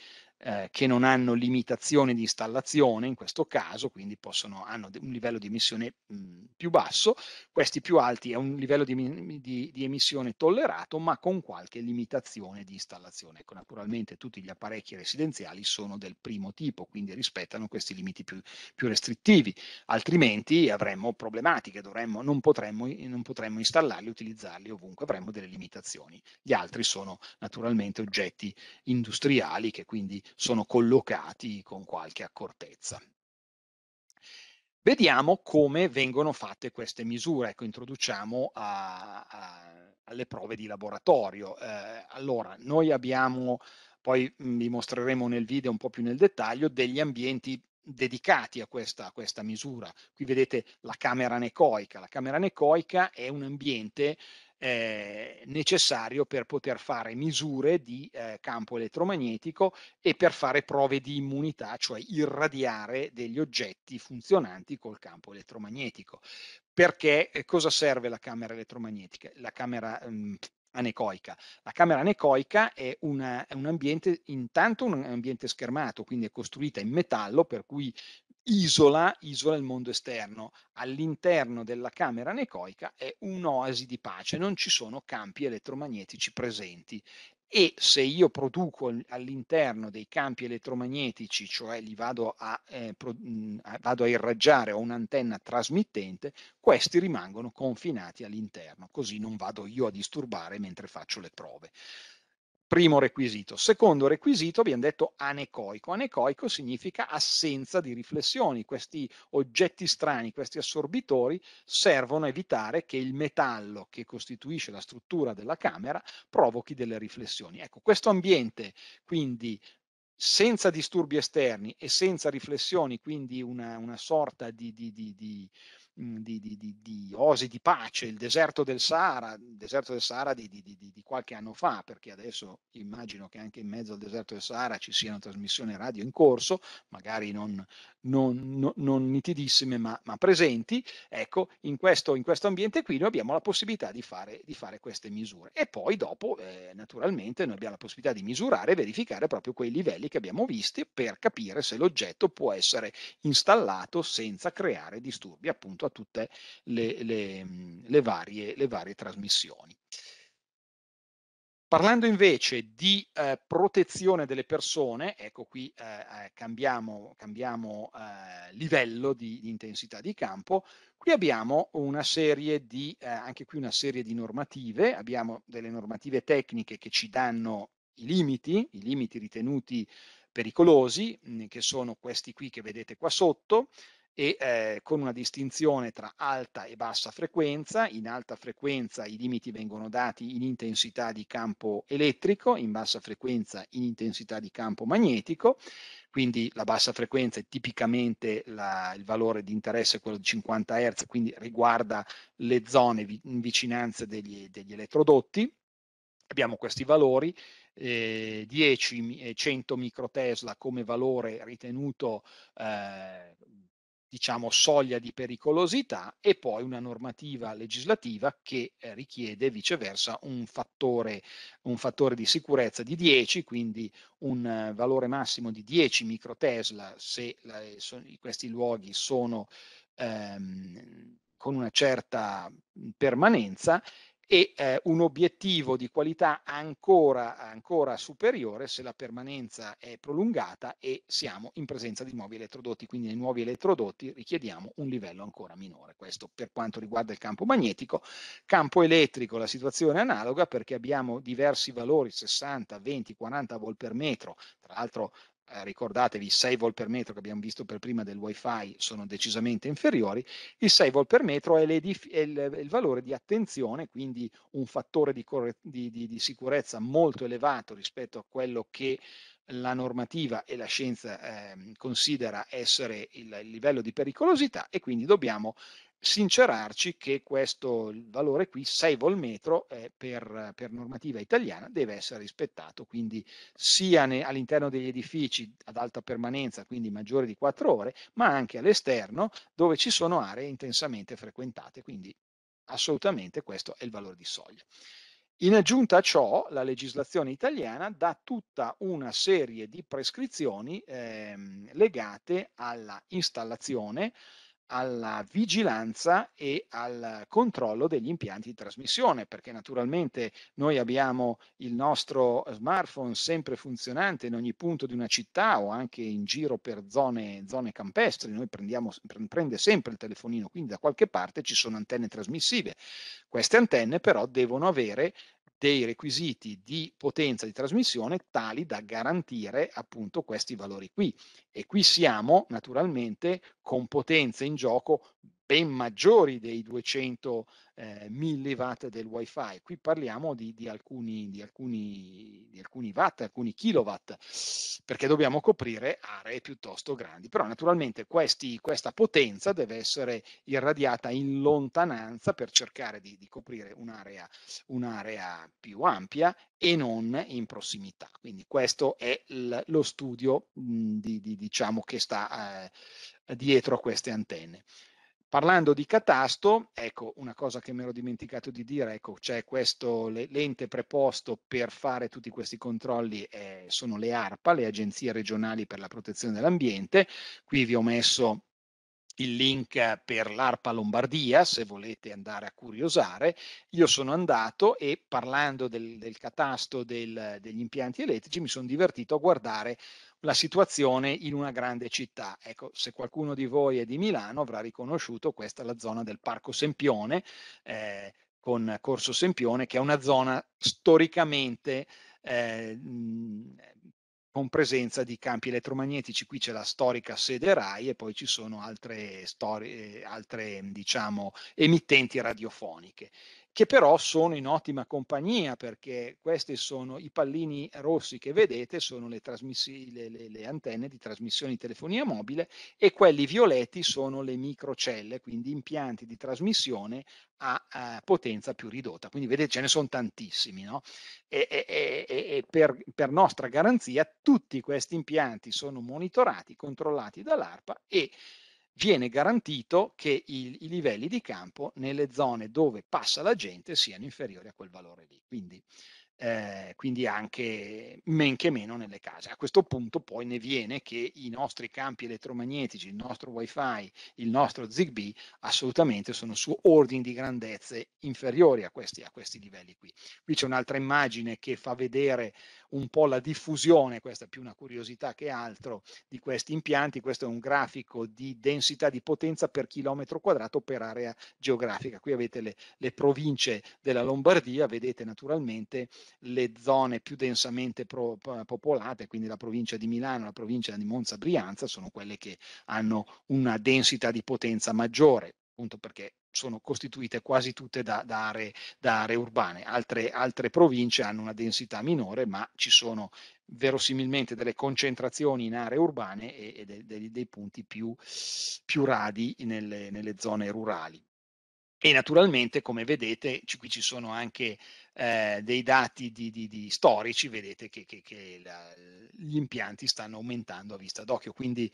eh, che non hanno limitazioni di installazione in questo caso, quindi possono, hanno un livello di emissione mh, mm, più basso, questi più alti è un livello di, di, di, emissione tollerato ma con qualche limitazione di installazione. Ecco, naturalmente tutti gli apparecchi residenziali sono del primo tipo, quindi rispettano questi limiti più, più restrittivi, altrimenti avremmo problematiche, dovremmo, non, potremmo, non potremmo installarli, utilizzarli ovunque, avremmo delle limitazioni. Gli altri sono naturalmente oggetti industriali che quindi sono collocati con qualche accortezza. Vediamo come vengono fatte queste misure, ecco introduciamo a, a, alle prove di laboratorio. Eh, allora, noi abbiamo, poi mhmm, vi mostreremo nel video un po' più nel dettaglio, degli ambienti dedicati a questa, a questa, misura. Qui vedete la camera necoica, La camera necoica è un ambiente eh, necessario per poter fare misure di eh, campo elettromagnetico e per fare prove di immunità, cioè irradiare degli oggetti funzionanti col campo elettromagnetico. Perché eh, cosa serve la camera elettromagnetica? La camera mh, mm, anecoica. La camera anecoica è, una, è un ambiente, intanto un ambiente schermato, quindi è costruita in metallo, per cui isola, isola il mondo esterno. All'interno della camera necoica è un'oasi di pace, non ci sono campi elettromagnetici presenti. E se io produco all'interno dei campi elettromagnetici, cioè li vado a, eh, pro, mh, mm, vado a irraggiare, ho un'antenna trasmittente, questi rimangono confinati all'interno, così non vado io a disturbare mentre faccio le prove. Primo requisito. Secondo requisito abbiamo detto anecoico. Anecoico significa assenza di riflessioni. Questi oggetti strani, questi assorbitori servono a evitare che il metallo che costituisce la struttura della camera provochi delle riflessioni. Ecco, questo ambiente quindi senza disturbi esterni e senza riflessioni, quindi una, una sorta di, di, di, di Mhmm, di, di, di, di, osi di pace, il deserto del Sahara, il deserto del Sahara di, qualche anno fa, perché adesso immagino che anche in mezzo al deserto del Sahara ci siano trasmissioni radio in corso, magari non, non, non, non nitidissime ma, ma, presenti, ecco, in questo, in questo, ambiente qui noi abbiamo la possibilità di fare, fare queste misure. E poi dopo, eh, naturalmente, noi abbiamo la possibilità di misurare e verificare proprio quei livelli che abbiamo visti per capire se l'oggetto può essere installato senza creare disturbi appunto appunto a tutte le, le, mhmm, le, varie, le varie trasmissioni. Parlando invece di eh, protezione delle persone, ecco qui eh, eh cambiamo, cambiamo eh, livello di, di, intensità di campo, qui abbiamo una serie di, eh, anche qui una serie di normative, abbiamo delle normative tecniche che ci danno i limiti, i limiti ritenuti pericolosi, mhmm, che sono questi qui che vedete qua sotto, e eh, con una distinzione tra alta e bassa frequenza. In alta frequenza i limiti vengono dati in intensità di campo elettrico, in bassa frequenza in intensità di campo magnetico, quindi la bassa frequenza è tipicamente la, il valore di interesse, quello di 50 Hz, quindi riguarda le zone vi, in vicinanza degli, degli elettrodotti. Abbiamo questi valori, eh, 10 e 100 microtesla come valore ritenuto eh, diciamo, soglia di pericolosità e poi una normativa legislativa che eh, richiede viceversa un fattore, un fattore, di sicurezza di 10, quindi un eh, valore massimo di 10 microtesla se la, eh, so, questi luoghi sono ehm, con una certa permanenza e eh, un obiettivo di qualità ancora, ancora, superiore se la permanenza è prolungata e siamo in presenza di nuovi elettrodotti, quindi nei nuovi elettrodotti richiediamo un livello ancora minore. Questo per quanto riguarda il campo magnetico. Campo elettrico la situazione è analoga perché abbiamo diversi valori 60, 20, 40 volt per metro, tra l'altro eh, ricordatevi, i 6 volt per metro che abbiamo visto per prima del wifi sono decisamente inferiori, il 6 volt per metro è, è, il, è il, valore di attenzione, quindi un fattore di, di, di, di, sicurezza molto elevato rispetto a quello che la normativa e la scienza eh, considera essere il, il livello di pericolosità e quindi dobbiamo sincerarci che questo valore qui, 6 volmetro, eh, per, per, normativa italiana deve essere rispettato, quindi sia all'interno degli edifici ad alta permanenza, quindi maggiore di 4 ore, ma anche all'esterno dove ci sono aree intensamente frequentate, quindi assolutamente questo è il valore di soglia. In aggiunta a ciò, la legislazione italiana dà tutta una serie di prescrizioni ehm, legate alla installazione, alla vigilanza e al controllo degli impianti di trasmissione, perché naturalmente noi abbiamo il nostro smartphone sempre funzionante in ogni punto di una città o anche in giro per zone, zone campestri, noi prendiamo, prende sempre il telefonino, quindi da qualche parte ci sono antenne trasmissive. Queste antenne però devono avere dei requisiti di potenza di trasmissione tali da garantire appunto questi valori qui. E qui siamo naturalmente con potenze in gioco ben maggiori dei 200 eh, milliwatt del wifi. Qui parliamo di, di, alcuni, di, alcuni, di alcuni watt, alcuni kilowatt, perché dobbiamo coprire aree piuttosto grandi. Però naturalmente questi, questa potenza deve essere irradiata in lontananza per cercare di, di coprire un'area, un'area più ampia e non in prossimità. Quindi questo è l- lo studio mh, di, di, diciamo, che sta eh, dietro a queste antenne. Parlando di catasto, ecco una cosa che mi ero dimenticato di dire, ecco c'è questo l'ente preposto per fare tutti questi controlli, eh, sono le ARPA, le agenzie regionali per la protezione dell'ambiente, qui vi ho messo il link per l'ARPA Lombardia se volete andare a curiosare. Io sono andato e parlando del, del catasto del, degli impianti elettrici mi sono divertito a guardare la situazione in una grande città. Ecco, se qualcuno di voi è di Milano avrà riconosciuto questa è la zona del Parco Sempione eh, con Corso Sempione, che è una zona storicamente eh, con presenza di campi elettromagnetici. Qui c'è la storica sede RAI e poi ci sono altre, storie, eh, altre diciamo, emittenti radiofoniche che però sono in ottima compagnia perché questi sono i pallini rossi che vedete, sono le, le, le, le antenne di trasmissione di telefonia mobile e quelli violetti sono le microcelle, quindi impianti di trasmissione a, a eh, potenza più ridotta. Quindi vedete ce ne sono tantissimi no? e, e, e, e per, per nostra garanzia tutti questi impianti sono monitorati, controllati dall'ARPA e viene garantito che il, i livelli di campo nelle zone dove passa la gente siano inferiori a quel valore lì. Quindi, eh, quindi anche men che meno nelle case. A questo punto poi ne viene che i nostri campi elettromagnetici, il nostro wifi, il nostro ZigBee assolutamente sono su ordini di grandezze inferiori a questi, a questi livelli qui. Qui c'è un'altra immagine che fa vedere un po' la diffusione, questa è più una curiosità che altro, di questi impianti. Questo è un grafico di densità di potenza per chilometro quadrato per area geografica. Qui avete le, le province della Lombardia, vedete naturalmente le zone più densamente pro, popolate, quindi la provincia di Milano, la provincia di Monza Brianza, sono quelle che hanno una densità di potenza maggiore appunto perché sono costituite quasi tutte da, da, aree, da aree, urbane, altre, altre, province hanno una densità minore, ma ci sono verosimilmente delle concentrazioni in aree urbane e, e de, de, dei punti più, più radi nelle, nelle, zone rurali. E naturalmente, come vedete, ci, qui ci sono anche eh, dei dati di, di, di storici, vedete che, che, che la, gli impianti stanno aumentando a vista d'occhio, quindi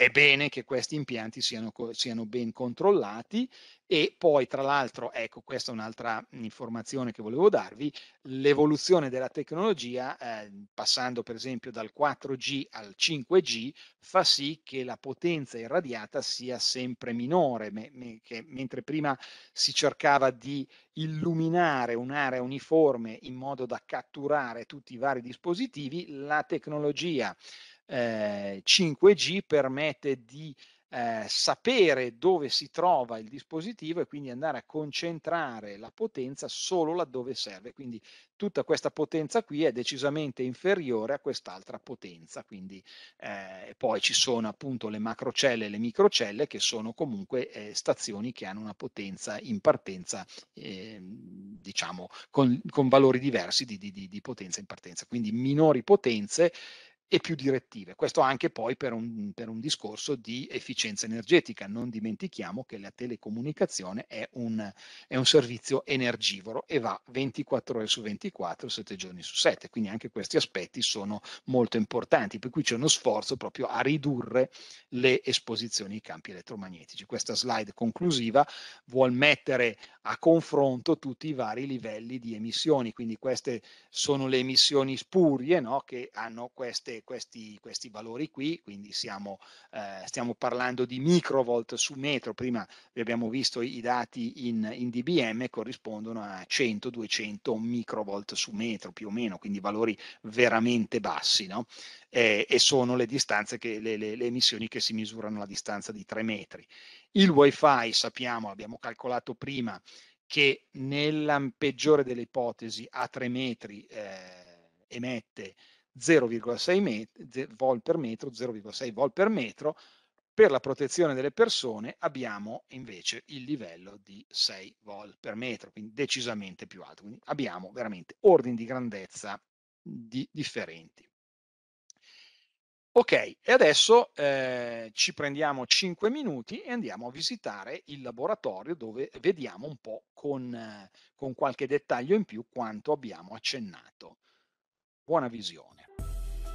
è bene che questi impianti siano, siano ben controllati e poi tra l'altro, ecco questa è un'altra informazione che volevo darvi, l'evoluzione della tecnologia eh, passando per esempio dal 4G al 5G fa sì che la potenza irradiata sia sempre minore, me, me, che, mentre prima si cercava di illuminare un'area uniforme in modo da catturare tutti i vari dispositivi, la tecnologia eh, 5G permette di eh, sapere dove si trova il dispositivo e quindi andare a concentrare la potenza solo laddove serve. Quindi tutta questa potenza qui è decisamente inferiore a quest'altra potenza. Quindi eh, poi ci sono appunto le macrocelle e le microcelle che sono comunque eh, stazioni che hanno una potenza in partenza, ehm, diciamo, con, con, valori diversi di, di, di potenza in partenza. Quindi minori potenze e più direttive. Questo anche poi per un, per un, discorso di efficienza energetica. Non dimentichiamo che la telecomunicazione è un, è un, servizio energivoro e va 24 ore su 24, 7 giorni su 7. Quindi anche questi aspetti sono molto importanti. Per cui c'è uno sforzo proprio a ridurre le esposizioni ai campi elettromagnetici. Questa slide conclusiva vuol mettere a confronto tutti i vari livelli di emissioni. Quindi queste sono le emissioni spurie no? che hanno queste questi, questi, valori qui, quindi siamo, eh, stiamo parlando di microvolt su metro, prima vi abbiamo visto i dati in, in dBm corrispondono a 100-200 microvolt su metro più o meno, quindi valori veramente bassi, no? eh, e sono le distanze, che, le, le, le emissioni che si misurano alla distanza di 3 metri. Il wifi sappiamo, abbiamo calcolato prima, che nella peggiore delle ipotesi a 3 metri eh, emette 0,6 volt per metro, 0,6 volt per metro, per la protezione delle persone abbiamo invece il livello di 6 volt per metro, quindi decisamente più alto. Quindi abbiamo veramente ordini di grandezza mhmm, di differenti. Ok, e adesso eh, ci prendiamo 5 minuti e andiamo a visitare il laboratorio dove vediamo un po' con, eh, con qualche dettaglio in più quanto abbiamo accennato. Buona visione.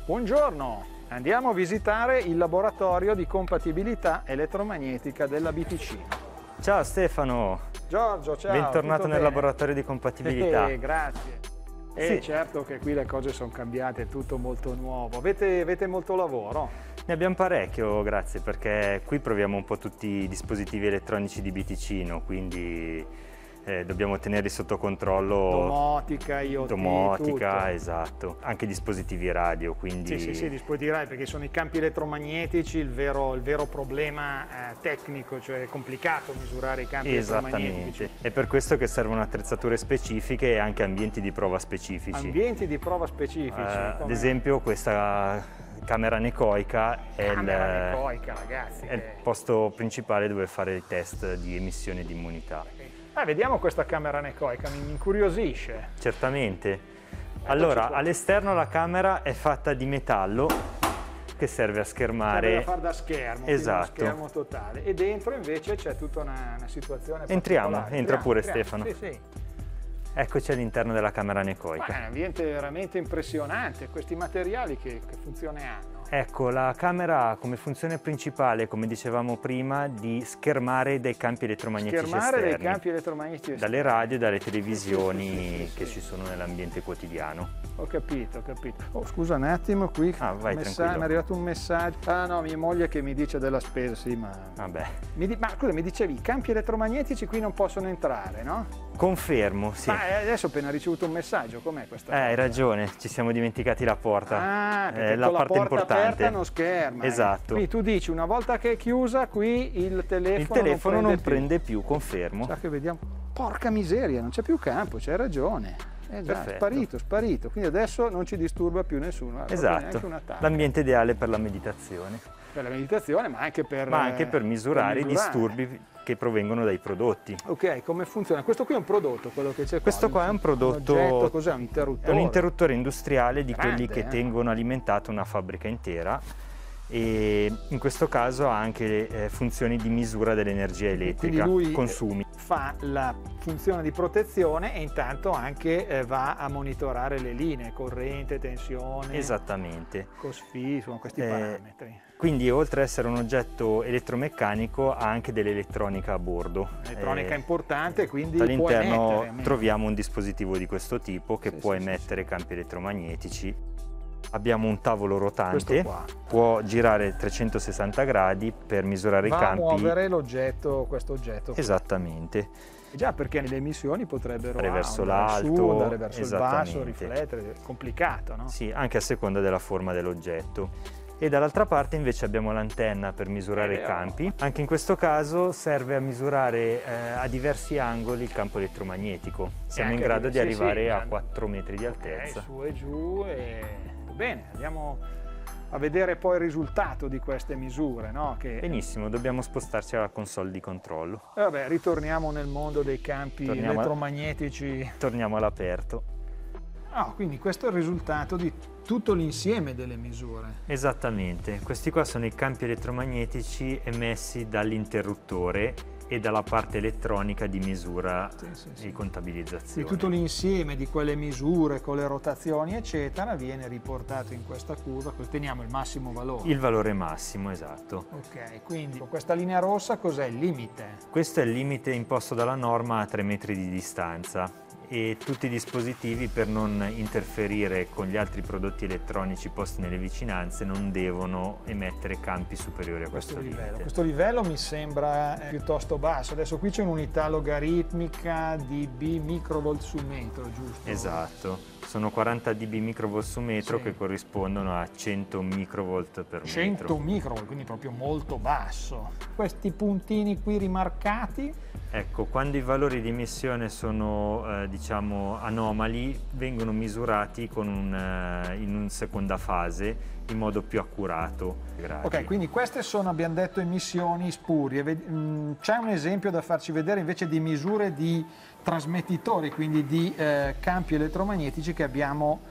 Buongiorno, andiamo a visitare il laboratorio di compatibilità elettromagnetica della BTC. Ciao Stefano. Giorgio, ciao. Bentornato nel bene? laboratorio di compatibilità. Eh, grazie. Eh, sì. certo che qui le cose sono cambiate, è tutto molto nuovo. Avete, avete molto lavoro? Ne abbiamo parecchio, grazie, perché qui proviamo un po' tutti i dispositivi elettronici di BTC, no? quindi eh, dobbiamo tenere sotto controllo domotica, IoT, domotica tutto. esatto, anche dispositivi radio quindi... Sì, sì, sì, dispositivi radio perché sono i campi elettromagnetici il vero, il vero problema eh, tecnico, cioè è complicato misurare i campi elettromagnetici. È per questo che servono attrezzature specifiche e anche ambienti di prova specifici. Ambienti di prova specifici? Eh, ad esempio questa camera necoica è, camera il, necoica, ragazzi, è che... il posto principale dove fare i test di emissione di immunità. Ah, vediamo questa camera necoica, mi incuriosisce. Certamente. Eccoci allora, qua. all'esterno la camera è fatta di metallo che serve a schermare. Serve da far da schermo, esatto. schermo totale. E dentro invece c'è tutta una, una situazione Entriamo, entra entriamo, pure entriamo. Stefano. Sì, sì. Eccoci all'interno della camera necoica. Beh, è un ambiente veramente impressionante, questi materiali che, che funzione hanno. Ecco, la camera ha come funzione principale, come dicevamo prima, di schermare dei campi elettromagnetici schermare esterni. dai campi elettromagnetici esterni. Dalle radio e dalle televisioni sì, sì, sì, che ci sono nell'ambiente quotidiano. Ho capito, ho capito. Oh, scusa un attimo, qui ah, vai, mi è arrivato un messaggio. Ah no, mia moglie che mi dice della spesa, sì, ma... Vabbè. Mi di... Ma scusa, mi dicevi, i campi elettromagnetici qui non possono entrare, no? Confermo, sì. Ma eh, adesso ho appena ricevuto un messaggio, com'è questa? Eh, hai ragione, ci siamo dimenticati la porta. Ah, eh, la, la parte importante. aperta non scherma. Eh. Esatto. Eh. Quindi tu dici una volta che è chiusa qui il telefono Il telefono non prende, non prende più. confermo. Sa che vediamo. Porca miseria, non c'è più campo, c'hai ragione. Eh già, sparito, sparito. Quindi adesso non ci disturba più nessuno. Allora eh, esatto. L'ambiente ideale per la meditazione. Per la meditazione, ma anche per, ma anche per misurare, per misurare. i disturbi che provengono dai prodotti. Ok, come funziona? Questo qui è un prodotto, quello che c'è Questo qua è un prodotto, un oggetto, cos'è? Un interruttore? È un interruttore industriale di Grande, quelli che eh? tengono alimentata una fabbrica intera e in questo caso ha anche eh, funzioni di misura dell'energia elettrica, Quindi lui eh, consumi. Fa la funzione di protezione e intanto anche eh, va a monitorare le linee, corrente, tensione, esattamente. Cosfi, sono questi eh, parametri. Quindi oltre ad essere un oggetto elettromeccanico ha anche dell'elettronica a bordo. Elettronica eh, importante, quindi all'interno troviamo un dispositivo di questo tipo che sì, può sì, emettere sì. campi elettromagnetici. Abbiamo un tavolo rotante, può girare 360 gradi per misurare Va i campi. Va muovere l'oggetto, questo oggetto. Qui. Esattamente. Già perché le emissioni potrebbero andare verso l'alto, andare verso il basso, riflettere, è complicato, no? Sì, anche a seconda della forma dell'oggetto e dall'altra parte invece abbiamo l'antenna per misurare i campi. Anche in questo caso serve a misurare eh, a diversi angoli il campo elettromagnetico. Siamo in grado di arrivare sì, sì. a 4 metri di altezza. Okay, su e giù e... Bene, andiamo a vedere poi il risultato di queste misure. No? Che... Benissimo, dobbiamo spostarci alla console di controllo. E vabbè, ritorniamo nel mondo dei campi torniamo elettromagnetici. Al... Torniamo all'aperto. Oh, quindi questo è il risultato di tutto l'insieme delle misure. Esattamente, questi qua sono i campi elettromagnetici emessi dall'interruttore e dalla parte elettronica di misura sì, sì, sì. e contabilizzazione. E tutto l'insieme di quelle misure con le rotazioni eccetera viene riportato in questa curva, otteniamo il massimo valore. Il valore massimo, esatto. Ok, quindi con questa linea rossa cos'è il limite? Questo è il limite imposto dalla norma a 3 metri di distanza e tutti i dispositivi per non interferire con gli altri prodotti elettronici posti nelle vicinanze non devono emettere campi superiori a questo, questo livello. Questo livello mi sembra eh, piuttosto basso. Adesso qui c'è un'unità logaritmica di B microvolt su metro, giusto? Esatto sono 40 dB microvolt su metro sì. che corrispondono a 100 microvolt per 100 metro. 100 microvolt, quindi proprio molto basso. Questi puntini qui rimarcati? Ecco, quando i valori di emissione sono eh, diciamo anomali, vengono misurati un, eh, in una seconda fase in modo più accurato. Gradi. Ok, quindi queste sono, abbiamo detto, emissioni spurie. Mm, c'è un esempio da farci vedere invece di misure di trasmettitori quindi di eh, campi elettromagnetici che abbiamo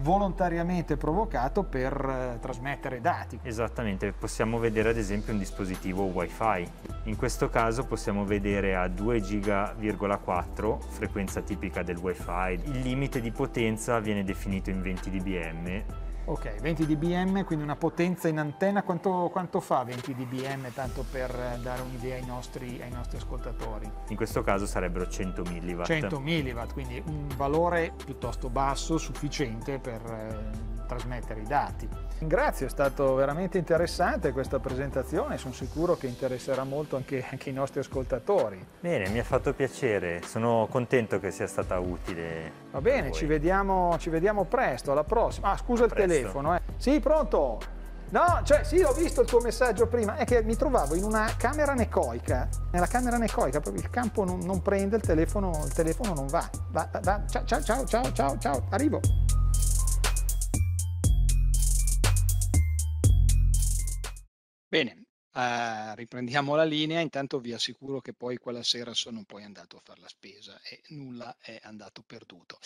volontariamente provocato per eh, trasmettere dati. Esattamente, possiamo vedere ad esempio un dispositivo wifi, in questo caso possiamo vedere a 2,4 giga,4 frequenza tipica del wifi, il limite di potenza viene definito in 20 dBm Ok, 20 dBm, quindi una potenza in antenna, quanto, quanto fa 20 dBm tanto per eh, dare un'idea ai nostri, ai nostri, ascoltatori? In questo caso sarebbero 100 mW. 100 mW, quindi un valore piuttosto basso, sufficiente per eh, trasmettere i dati. Grazie, è stato veramente interessante questa presentazione, sono sicuro che interesserà molto anche, anche i nostri ascoltatori. Bene, mi ha fatto piacere, sono contento che sia stata utile. Va bene, ci vediamo, ci vediamo, presto, alla prossima. Ah, scusa a il presto. telefono. Eh. Sì, pronto? No, cioè sì, ho visto il tuo messaggio prima, è che mi trovavo in una camera necoica, nella camera necoica proprio il campo non, non prende, il telefono, il telefono non va. va, va, va. Ciao, ciao, ciao, ciao, ciao, ciao, arrivo. Bene, eh, riprendiamo la linea, intanto vi assicuro che poi quella sera sono poi andato a fare la spesa e nulla è andato perduto.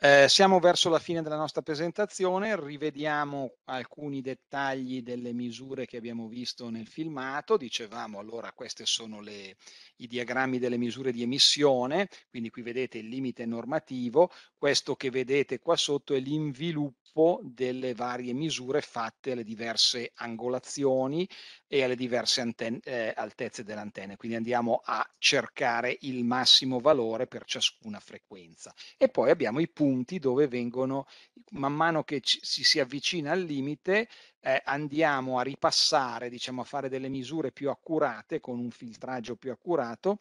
Eh, siamo verso la fine della nostra presentazione, rivediamo alcuni dettagli delle misure che abbiamo visto nel filmato, dicevamo allora questi sono le, i diagrammi delle misure di emissione, quindi qui vedete il limite normativo, questo che vedete qua sotto è l'inviluppo sviluppo delle varie misure fatte alle diverse angolazioni e alle diverse antenne, eh, altezze dell'antenna. Quindi andiamo a cercare il massimo valore per ciascuna frequenza. E poi abbiamo i punti dove vengono, man mano che ci, si, si avvicina al limite, eh, andiamo a ripassare, diciamo a fare delle misure più accurate con un filtraggio più accurato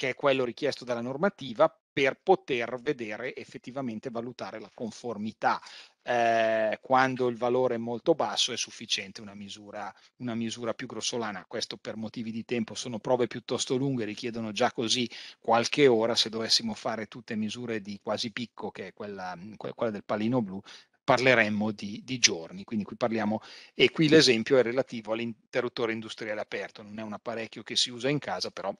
che è quello richiesto dalla normativa, per poter vedere effettivamente valutare la conformità. Eh, quando il valore è molto basso è sufficiente una misura, una misura più grossolana. Questo per motivi di tempo sono prove piuttosto lunghe, richiedono già così qualche ora. Se dovessimo fare tutte misure di quasi picco, che è quella, quella del pallino blu, parleremmo di, di, giorni, quindi qui parliamo, e qui l'esempio è relativo all'interruttore industriale aperto, non è un apparecchio che si usa in casa, però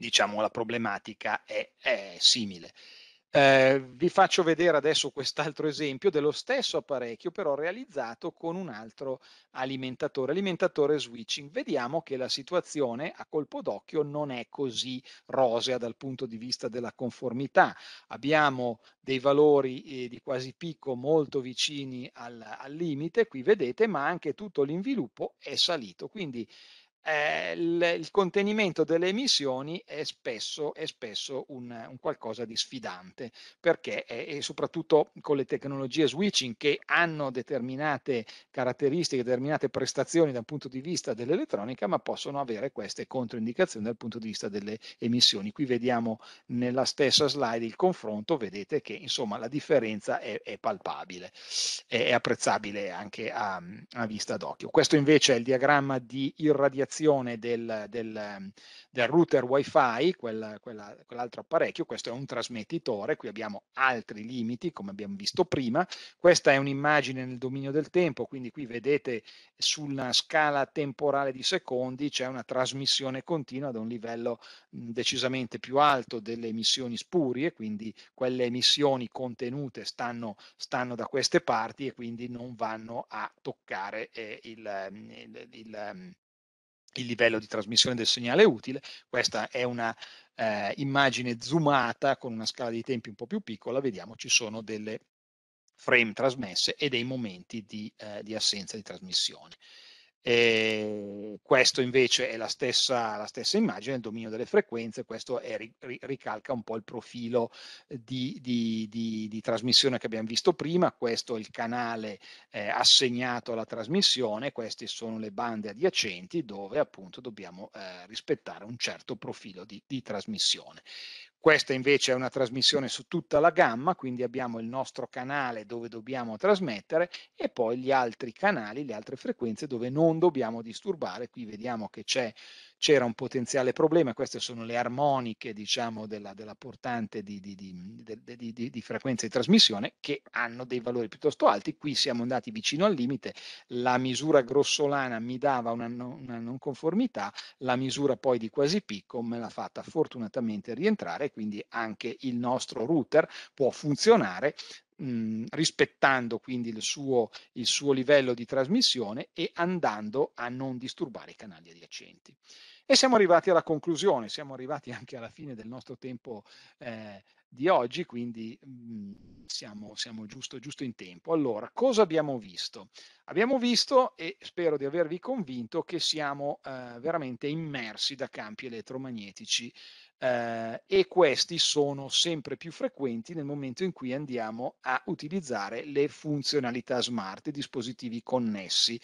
diciamo la problematica è, è simile. Eh, vi faccio vedere adesso quest'altro esempio dello stesso apparecchio però realizzato con un altro alimentatore, alimentatore switching. Vediamo che la situazione a colpo d'occhio non è così rosea dal punto di vista della conformità. Abbiamo dei valori eh, di quasi picco molto vicini al, al limite, qui vedete, ma anche tutto l'inviluppo è salito. Quindi eh, il, contenimento delle emissioni è spesso, è spesso un, un, qualcosa di sfidante, perché è, è soprattutto con le tecnologie switching che hanno determinate caratteristiche, determinate prestazioni dal punto di vista dell'elettronica, ma possono avere queste controindicazioni dal punto di vista delle emissioni. Qui vediamo nella stessa slide il confronto, vedete che insomma la differenza è, è palpabile, è, apprezzabile anche a, a vista d'occhio. Questo invece è il diagramma di irradiazione comunicazione del, del, ehm, del router wifi, quel, quella, quell'altro apparecchio, questo è un trasmettitore, qui abbiamo altri limiti come abbiamo visto prima, questa è un'immagine nel dominio del tempo, quindi qui vedete sulla scala temporale di secondi c'è una trasmissione continua da un livello decisamente più alto delle emissioni spurie, quindi quelle emissioni contenute stanno, stanno da queste parti e quindi non vanno a toccare eh, il, il, il, il livello di trasmissione del segnale utile. Questa è una eh, immagine zoomata con una scala di tempi un po' più piccola, vediamo ci sono delle frame trasmesse e dei momenti di, eh, di assenza di trasmissione. E ehm, questo invece è la stessa, la stessa immagine, il dominio delle frequenze, questo è, ricalca un po' il profilo eh, di, di, di, di, trasmissione che abbiamo visto prima, questo è il canale eh, assegnato alla trasmissione, queste sono le bande adiacenti dove appunto dobbiamo eh, rispettare un certo profilo di trasmissione. Questa invece è una trasmissione su tutta la gamma, quindi abbiamo il nostro canale dove dobbiamo trasmettere e poi gli altri canali, le altre frequenze dove non dobbiamo disturbare. Qui vediamo che c'è c'era un potenziale problema, queste sono le armoniche diciamo, della, della portante di, di, di, di, frequenza di trasmissione che hanno dei valori piuttosto alti, qui siamo andati vicino al limite, la misura grossolana mi dava una, una non conformità, la misura poi di quasi picco me l'ha fatta fortunatamente rientrare, quindi anche il nostro router può funzionare mh, mhmm, rispettando quindi il suo, il suo livello di trasmissione e andando a non disturbare i canali adiacenti. E siamo arrivati alla conclusione, siamo arrivati anche alla fine del nostro tempo eh, di oggi, quindi mh, mhmm, siamo, siamo giusto, giusto, in tempo. Allora, cosa abbiamo visto? Abbiamo visto, e spero di avervi convinto, che siamo eh, veramente immersi da campi elettromagnetici eh, e questi sono sempre più frequenti nel momento in cui andiamo a utilizzare le funzionalità smart, dispositivi connessi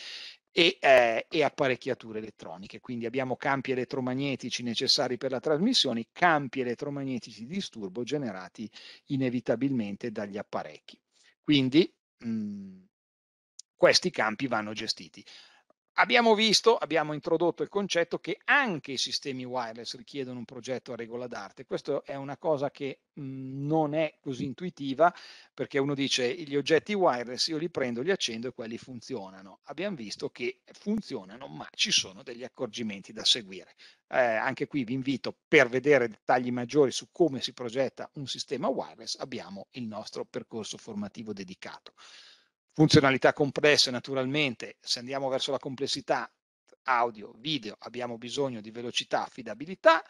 e, eh, e, apparecchiature elettroniche. Quindi abbiamo campi elettromagnetici necessari per la trasmissione, campi elettromagnetici di disturbo generati inevitabilmente dagli apparecchi. Quindi mh, mhmm, questi campi vanno gestiti. Abbiamo visto, abbiamo introdotto il concetto che anche i sistemi wireless richiedono un progetto a regola d'arte. Questa è una cosa che mhmm, non è così intuitiva perché uno dice gli oggetti wireless io li prendo, li accendo e quelli funzionano. Abbiamo visto che funzionano ma ci sono degli accorgimenti da seguire. Eh, anche qui vi invito per vedere dettagli maggiori su come si progetta un sistema wireless abbiamo il nostro percorso formativo dedicato funzionalità complesse naturalmente, se andiamo verso la complessità audio, video, abbiamo bisogno di velocità, affidabilità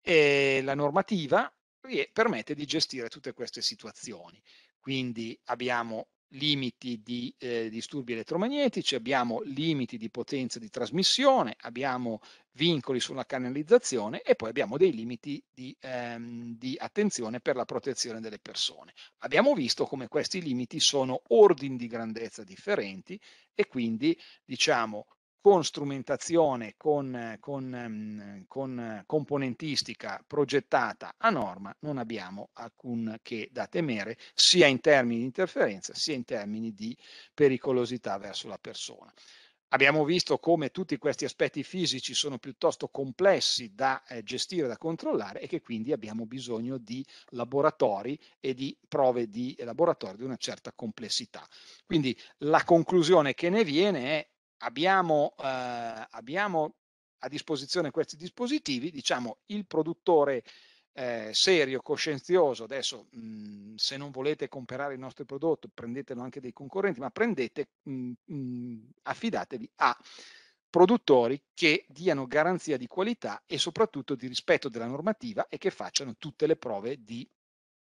e la normativa eh, permette di gestire tutte queste situazioni. Quindi abbiamo limiti di eh, disturbi elettromagnetici, abbiamo limiti di potenza di trasmissione, abbiamo vincoli sulla canalizzazione e poi abbiamo dei limiti di, ehm, di attenzione per la protezione delle persone. Abbiamo visto come questi limiti sono ordini di grandezza differenti e quindi diciamo con strumentazione, con, con, ehm, con, componentistica progettata a norma, non abbiamo alcun che da temere, sia in termini di interferenza, sia in termini di pericolosità verso la persona. Abbiamo visto come tutti questi aspetti fisici sono piuttosto complessi da eh, gestire, da controllare e che quindi abbiamo bisogno di laboratori e di prove di laboratorio di una certa complessità. Quindi la conclusione che ne viene è abbiamo, eh, abbiamo a disposizione questi dispositivi, diciamo il produttore eh, serio, coscienzioso, adesso mh, mhmm, se non volete comprare il nostro prodotto prendetelo anche dei concorrenti, ma prendete, mh, mhmm, mh, mhmm, affidatevi a produttori che diano garanzia di qualità e soprattutto di rispetto della normativa e che facciano tutte le prove di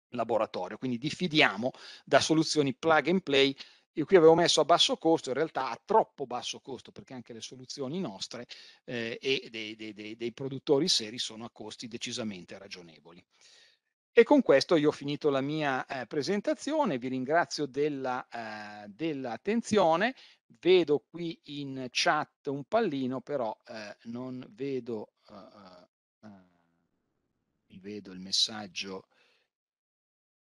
laboratorio. Quindi diffidiamo da soluzioni plug and play io qui avevo messo a basso costo, in realtà a troppo basso costo, perché anche le soluzioni nostre eh, e dei, dei, dei, dei, produttori seri sono a costi decisamente ragionevoli. E con questo io ho finito la mia eh, presentazione, vi ringrazio dell'attenzione, eh, dell vedo qui in chat un pallino, però eh, non vedo, eh, eh, vedo il messaggio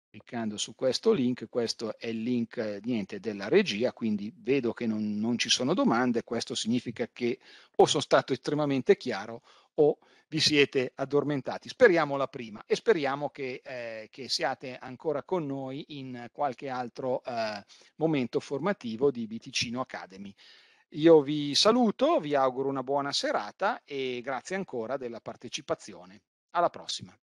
cliccando su questo link, questo è il link eh, niente, della regia, quindi vedo che non, non, ci sono domande, questo significa che o sono stato estremamente chiaro o vi siete addormentati. Speriamo la prima e speriamo che, eh, che siate ancora con noi in qualche altro eh, momento formativo di Biticino Academy. Io vi saluto, vi auguro una buona serata e grazie ancora della partecipazione. Alla prossima.